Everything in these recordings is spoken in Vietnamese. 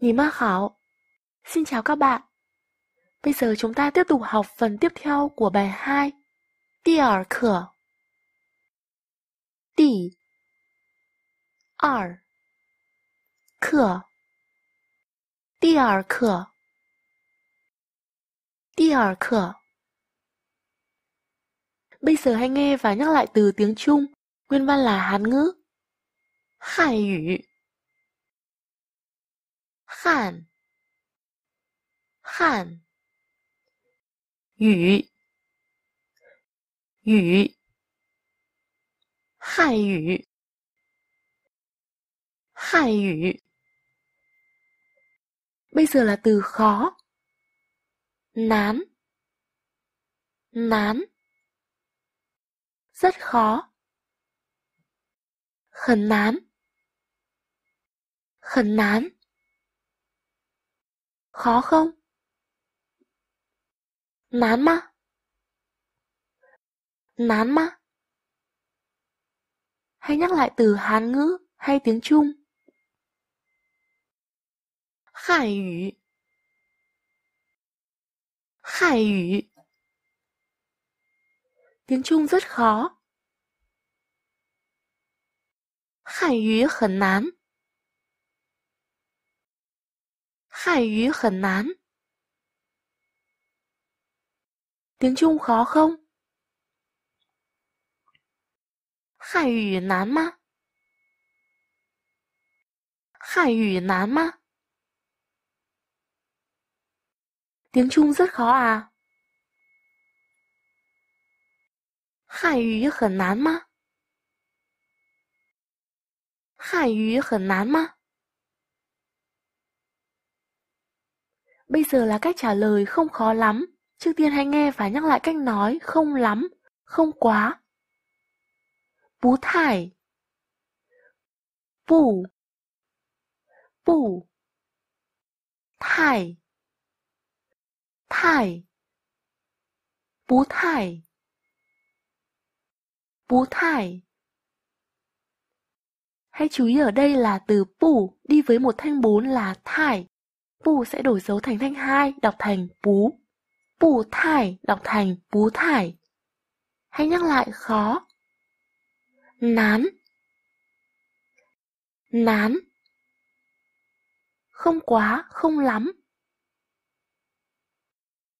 Nhí chào các bạn. Bây giờ chúng ta tiếp tục học phần tiếp theo của bài 2. Đi ở cửa. Đi. Ở. Cửa. Đi ở cửa. Đi ở cửa. Bây giờ hãy nghe và nhắc lại từ tiếng Trung, nguyên văn là Hán ngữ. Hải ngữ. 汉，汉，语，语，汉语，汉语。Bây giờ là từ khó. Nán, nán, rất khó. Khẩn nán, khẩn nán khó không? Nán mà. Nán mà. Hãy nhắc lại từ Hán ngữ hay tiếng Trung. Khải ngữ Khải ngữ Tiếng Trung rất khó. Khải ngữ khẩn nán. 汉语很难。Tiếng Trung khó không? Hải ủy nán ma? Hải ủy nán ma? Tiếng Trung rất khó à? Hải ủy khẩn nán ma? Hải ủy khẩn nán ma? Bây giờ là cách trả lời không khó lắm. Trước tiên hãy nghe và nhắc lại cách nói không lắm, không quá. Bú thải Bù Bù Thải Thải Bú thải Bú thải Hãy chú ý ở đây là từ bù đi với một thanh bốn là thải Pù sẽ đổi dấu thành thanh hai đọc thành pú. Pù thải đọc thành pú thải. Hãy nhắc lại khó. Nán. Nán. Không quá, không lắm.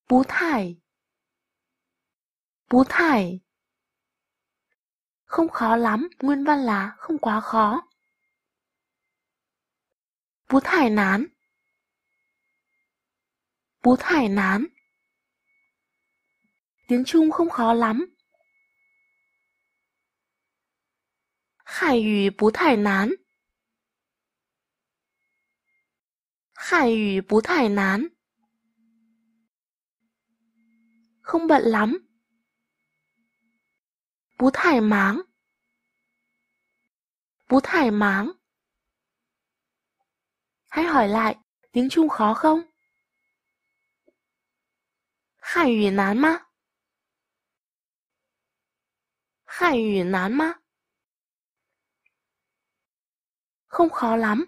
Pú thải. Pú thải. Không khó lắm, nguyên văn là không quá khó. Pú thải nán. Bút Hải Nán Tiếng Trung không khó lắm. Hải ủy Bú Thải Nán Hải ủy Bú Thải Nán Không bận lắm. Bú Thải Máng Bú Thải Máng Hãy hỏi lại, tiếng Trung khó không? 汉语难吗？汉语难吗？Không khó lắm，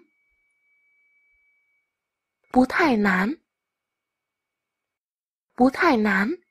不太难，不太难。